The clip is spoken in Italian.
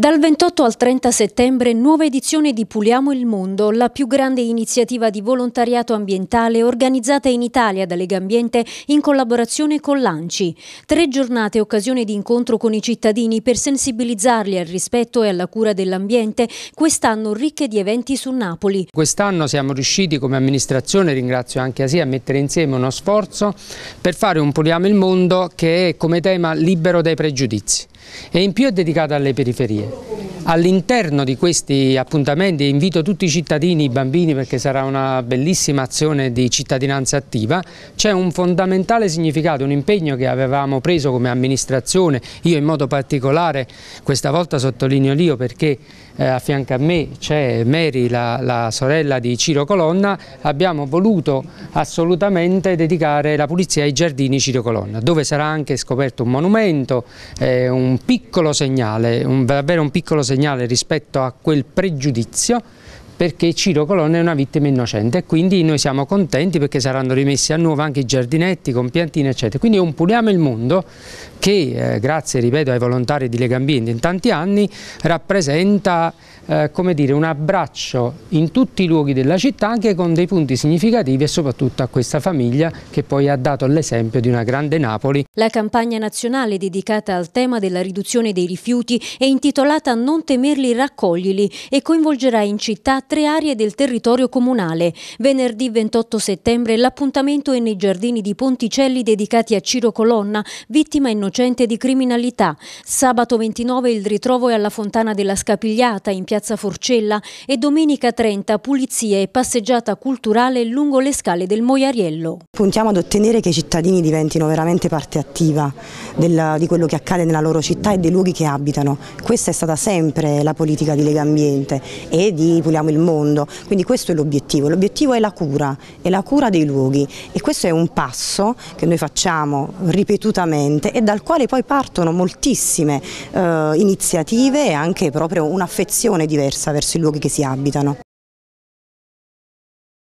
Dal 28 al 30 settembre nuova edizione di Puliamo il Mondo, la più grande iniziativa di volontariato ambientale organizzata in Italia da Lega Ambiente in collaborazione con l'ANCI. Tre giornate occasione di incontro con i cittadini per sensibilizzarli al rispetto e alla cura dell'ambiente, quest'anno ricche di eventi su Napoli. Quest'anno siamo riusciti come amministrazione, ringrazio anche Asia, a mettere insieme uno sforzo per fare un Puliamo il Mondo che è come tema libero dai pregiudizi e in più è dedicata alle periferie. All'interno di questi appuntamenti invito tutti i cittadini, i bambini, perché sarà una bellissima azione di cittadinanza attiva, c'è un fondamentale significato, un impegno che avevamo preso come amministrazione, io in modo particolare, questa volta sottolineo l'io perché eh, a fianco a me c'è Mary, la, la sorella di Ciro Colonna, abbiamo voluto assolutamente dedicare la pulizia ai giardini Ciro Colonna, dove sarà anche scoperto un monumento, eh, un piccolo segnale, un, davvero un piccolo segnale segnale rispetto a quel pregiudizio perché Ciro Colonna è una vittima innocente e quindi noi siamo contenti perché saranno rimessi a nuovo anche i giardinetti con piantine eccetera. Quindi è un Puliamo il Mondo che eh, grazie ripeto ai volontari di Lega Ambiente in tanti anni rappresenta eh, come dire, un abbraccio in tutti i luoghi della città anche con dei punti significativi e soprattutto a questa famiglia che poi ha dato l'esempio di una grande Napoli. La campagna nazionale dedicata al tema della riduzione dei rifiuti è intitolata Non temerli raccoglili e coinvolgerà in città tre aree del territorio comunale. Venerdì 28 settembre l'appuntamento è nei giardini di Ponticelli dedicati a Ciro Colonna, vittima innocente di criminalità. Sabato 29 il ritrovo è alla Fontana della Scapigliata in piazza Forcella e domenica 30 pulizia e passeggiata culturale lungo le scale del Moiariello. Puntiamo ad ottenere che i cittadini diventino veramente parte attiva del, di quello che accade nella loro città e dei luoghi che abitano. Questa è stata sempre la politica di Lega Ambiente e di Puliamo il mondo, quindi questo è l'obiettivo, l'obiettivo è la cura, è la cura dei luoghi e questo è un passo che noi facciamo ripetutamente e dal quale poi partono moltissime eh, iniziative e anche proprio un'affezione diversa verso i luoghi che si abitano.